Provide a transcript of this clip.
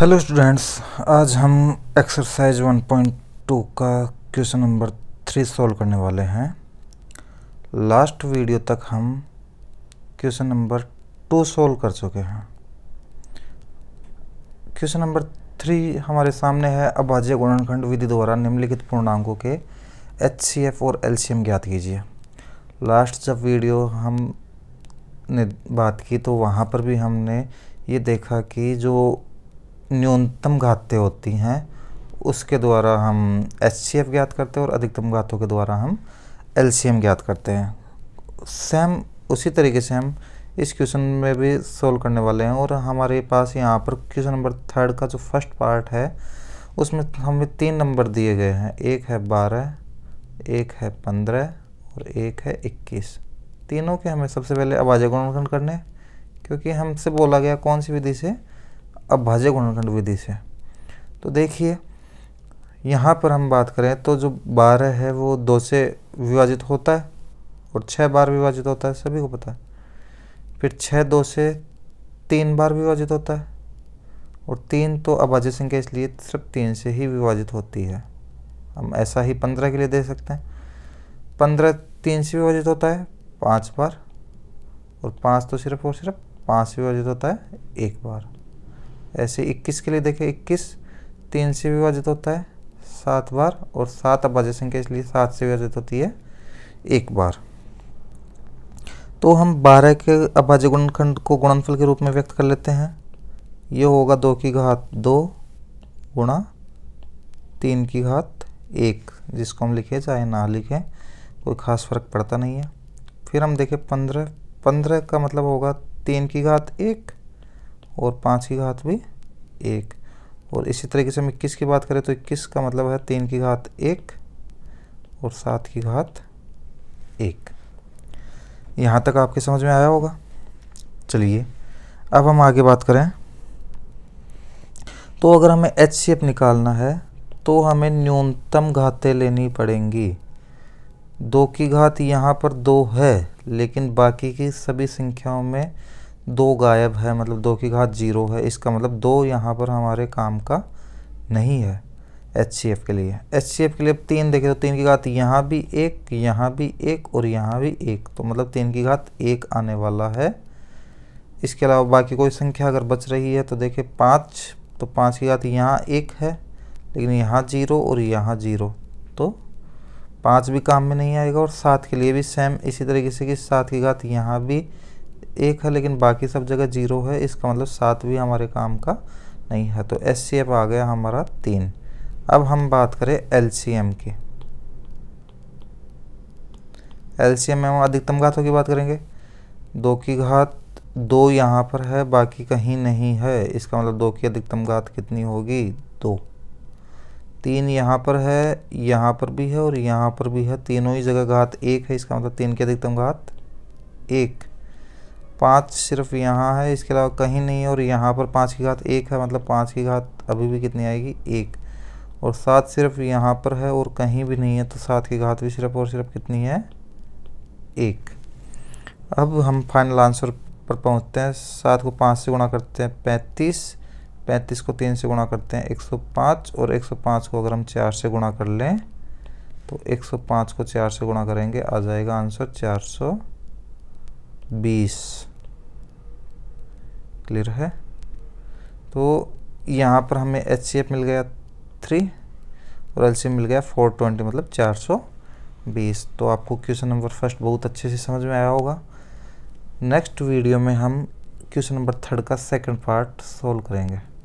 hello students आज हम exercise 1.2 का क्वेश्चन नंबर थ्री सॉल्व करने वाले हैं लास्ट वीडियो तक हम क्वेश्चन नंबर टू सॉल्व कर चुके हैं क्वेश्चन नंबर थ्री हमारे सामने है अभाज्य गुणनखंड विधि द्वारा निम्नलिखित पूर्णांकों के एच और एल ज्ञात कीजिए लास्ट जब वीडियो हम ने बात की तो वहाँ पर भी हमने ये देखा कि जो न्यूनतम घातें होती हैं उसके द्वारा हम एच सी एफ ज्ञात करते हैं और अधिकतम घातों के द्वारा हम एल सी एम ज्ञात करते हैं सेम उसी तरीके से हम इस क्वेश्चन में भी सोल्व करने वाले हैं और हमारे पास यहाँ पर क्वेश्चन नंबर थर्ड का जो फर्स्ट पार्ट है उसमें हमें तीन नंबर दिए गए हैं एक है बारह एक है पंद्रह और एक है इक्कीस तीनों के हमें सबसे पहले आवाज़ गुणखंड करने क्योंकि हमसे बोला गया कौन सी विधि से अब भाज्य गुणनखंड विधि से तो देखिए यहाँ पर हम बात करें तो जो बारह है वो दो से विभाजित होता है और छः बार विभाजित होता है सभी को पता है फिर छः दो से तीन बार विभाजित होता है और तीन तो अभाज्य संख्या इसलिए सिर्फ तीन से ही विभाजित होती है हम ऐसा ही पंद्रह के लिए दे सकते हैं पंद्रह तीन से विभाजित होता है पाँच बार और पाँच तो सिर्फ और सिर्फ पाँच से विभाजित होता है एक बार ऐसे 21 के लिए देखें 21 तीन से विभाजित होता है सात बार और सात अभाज्य संख्या इसलिए सात से विभाजित होती है एक बार तो हम बारह के अभाज्य गुणनखंड को गुणनफल के रूप में व्यक्त कर लेते हैं ये होगा दो की घात दो गुणा तीन की घात एक जिसको हम लिखें चाहे ना लिखें कोई खास फर्क पड़ता नहीं है फिर हम देखें पंद्रह पंद्रह का मतलब होगा तीन की घात एक और पाँच की घात भी एक और इसी तरीके से हम इक्कीस की बात करें तो इक्कीस का मतलब है तीन की घात एक और सात की घात एक यहाँ तक आपके समझ में आया होगा चलिए अब हम आगे बात करें तो अगर हमें एच सी एफ निकालना है तो हमें न्यूनतम घातें लेनी पड़ेंगी दो की घात यहाँ पर दो है लेकिन बाकी की सभी संख्याओं में दो गायब है मतलब दो की घात जीरो है इसका मतलब दो यहाँ पर हमारे काम का नहीं है एच सी एफ के लिए एच सी एफ के लिए तीन देखें तो तीन की घात यहाँ भी एक यहाँ भी एक और यहाँ भी एक तो मतलब तीन की घात एक आने वाला है इसके अलावा बाकी कोई संख्या अगर बच रही है तो देखिए पाँच तो पाँच की घात यहाँ एक है लेकिन यहाँ जीरो और यहाँ जीरो तो पाँच भी काम में नहीं आएगा और सात के लिए भी सेम इसी तरीके से कि सात की घात यहाँ भी एक है लेकिन बाकी सब जगह जीरो है इसका मतलब सात भी हमारे काम का नहीं है तो एस सी एफ आ गया हमारा तीन अब हम बात करें एल सी एम की एल सी एम में हम अधिकतम घातों की बात करेंगे दो की घात दो यहाँ पर है बाकी कहीं नहीं है इसका मतलब दो की अधिकतम घात कितनी होगी दो तीन यहाँ पर है यहाँ पर भी है और यहाँ पर भी है तीनों ही जगह घात एक है इसका मतलब तीन की अधिकतम घात एक पाँच सिर्फ यहाँ है इसके अलावा कहीं नहीं है और यहाँ पर पाँच की घात एक है मतलब पाँच की घात अभी भी कितनी आएगी एक और सात सिर्फ यहाँ पर है और कहीं भी नहीं है तो सात की घात भी सिर्फ और सिर्फ कितनी है एक अब हम फाइनल आंसर पर पहुँचते हैं सात को पाँच से गुणा करते हैं पैंतीस पैंतीस को तीन से गुणा करते हैं एक सौ पाँच और एक सौ पाँच को अगर हम चार से गुणा कर लें तो एक सौ पाँच को चार से गुणा करेंगे आ जाएगा आंसर चार सौ बीस क्लियर है तो यहाँ पर हमें एच सी एफ मिल गया थ्री और एल सी मिल गया फोर ट्वेंटी मतलब चार सौ बीस तो आपको क्वेश्चन नंबर फर्स्ट बहुत अच्छे से समझ में आया होगा नेक्स्ट वीडियो में हम क्वेश्चन नंबर थर्ड का सेकंड पार्ट सॉल्व करेंगे